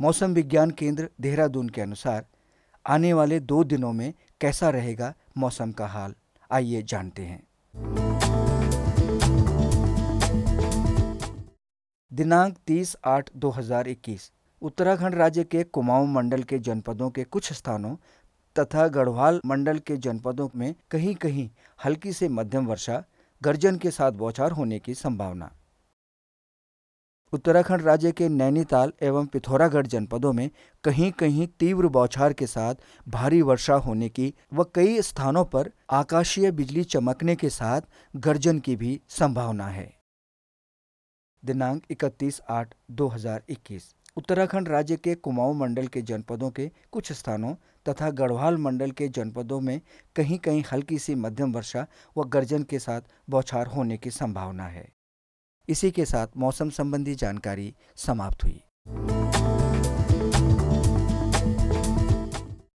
मौसम विज्ञान केंद्र देहरादून के अनुसार आने वाले दो दिनों में कैसा रहेगा मौसम का हाल आइए जानते हैं दिनांक 30 आठ 2021 उत्तराखंड राज्य के कुमाऊं मंडल के जनपदों के कुछ स्थानों तथा गढ़वाल मंडल के जनपदों में कहीं कहीं हल्की से मध्यम वर्षा गर्जन के साथ बौछार होने की संभावना उत्तराखंड राज्य के नैनीताल एवं पिथौरागढ़ जनपदों में कहीं कहीं तीव्र बौछार के साथ भारी वर्षा होने की व कई स्थानों पर आकाशीय बिजली चमकने के साथ गर्जन की भी संभावना है दिनांक 31 आठ 2021 उत्तराखंड राज्य के कुमाऊं मंडल के जनपदों के कुछ स्थानों तथा गढ़वाल मंडल के जनपदों में कहीं कहीं हल्की सी मध्यम वर्षा व गर्जन के साथ बौछार होने की संभावना है इसी के साथ मौसम संबंधी जानकारी समाप्त हुई